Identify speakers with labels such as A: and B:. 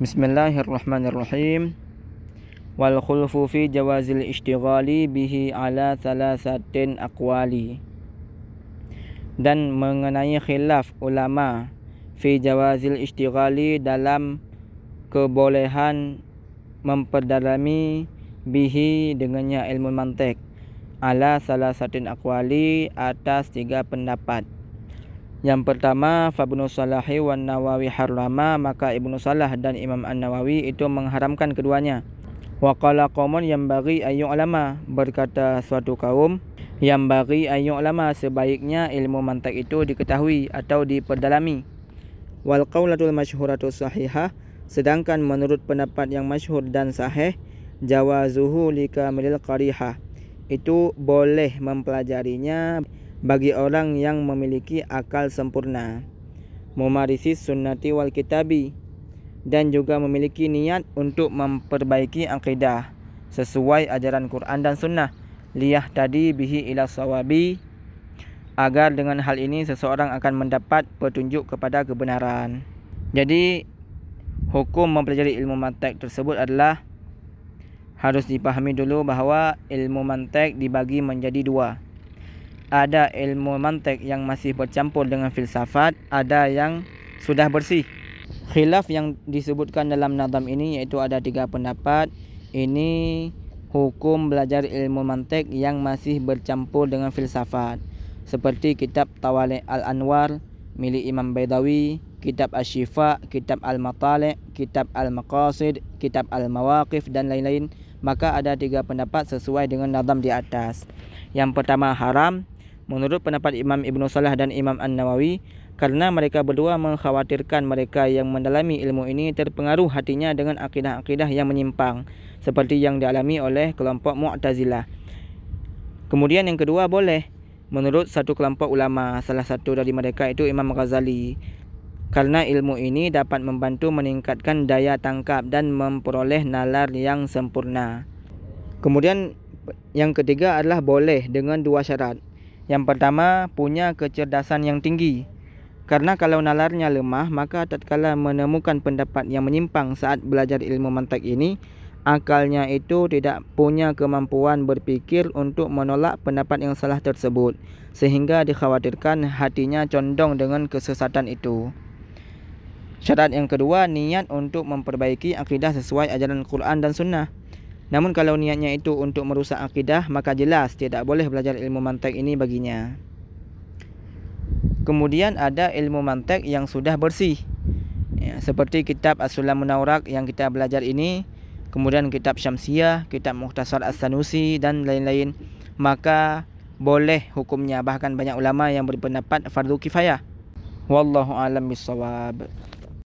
A: Bismillahirrahmanirrahim. Wal khulfu fi jawazil ishtighali bihi ala thalathatin aqwali. Dan mengenai khilaf ulama fi jawazil ishtighali dalam kebolehan memperdalami bihi dengannya ilmu mantik ala salah satin akwali atas tiga pendapat. Yang pertama, Fabnu Salahi wan Nawawi harlama maka Ibnu Salah dan Imam An-Nawawi itu mengharamkan keduanya. Wa qala qaumun yang bagi ayu ulama, berkata suatu kaum, yang bagi ayu ulama sebaiknya ilmu mantak itu diketahui atau diperdalami. Wal qaulatul masyhuratu sahihah, sedangkan menurut pendapat yang masyhur dan sahih, jawazuhu lika milil qariha. Itu boleh mempelajarinya bagi orang yang memiliki akal sempurna memarisi sunnati wal kitabi dan juga memiliki niat untuk memperbaiki akidah sesuai ajaran Quran dan sunnah liyah tadi bihi ila sawabi agar dengan hal ini seseorang akan mendapat petunjuk kepada kebenaran jadi hukum mempelajari ilmu mantek tersebut adalah harus dipahami dulu bahawa ilmu mantek dibagi menjadi dua ada ilmu mantek yang masih bercampur dengan filsafat, ada yang sudah bersih. Khilaf yang disebutkan dalam nazam ini yaitu ada tiga pendapat. Ini hukum belajar ilmu mantek yang masih bercampur dengan filsafat. Seperti kitab Tawale Al-Anwar milik Imam Baydawi, kitab Ashifa, kitab Al-Matale, kitab al makasid, kitab al mawakif dan lain-lain. Maka ada tiga pendapat sesuai dengan nazam di atas. Yang pertama haram, menurut pendapat Imam Ibn Salah dan Imam An-Nawawi kerana mereka berdua mengkhawatirkan mereka yang mendalami ilmu ini terpengaruh hatinya dengan akidah-akidah yang menyimpang seperti yang dialami oleh kelompok Mu'tazilah. Kemudian yang kedua boleh menurut satu kelompok ulama salah satu dari mereka itu Imam Ghazali kerana ilmu ini dapat membantu meningkatkan daya tangkap dan memperoleh nalar yang sempurna. Kemudian yang ketiga adalah boleh dengan dua syarat. Yang pertama, punya kecerdasan yang tinggi. Karena kalau nalarnya lemah, maka tatkala menemukan pendapat yang menyimpang saat belajar ilmu mantek ini, akalnya itu tidak punya kemampuan berpikir untuk menolak pendapat yang salah tersebut. Sehingga dikhawatirkan hatinya condong dengan kesesatan itu. Syarat yang kedua, niat untuk memperbaiki akidah sesuai ajaran Quran dan Sunnah. Namun kalau niatnya itu untuk merusak akidah, maka jelas tidak boleh belajar ilmu mantek ini baginya. Kemudian ada ilmu mantek yang sudah bersih. Ya, seperti kitab as Asulam Munawrak yang kita belajar ini, kemudian kitab Syamsiyah, kitab Muhtasar As-Sanusi dan lain-lain. Maka boleh hukumnya bahkan banyak ulama yang berpendapat fardu kifayah. Wallahu alam bisawab.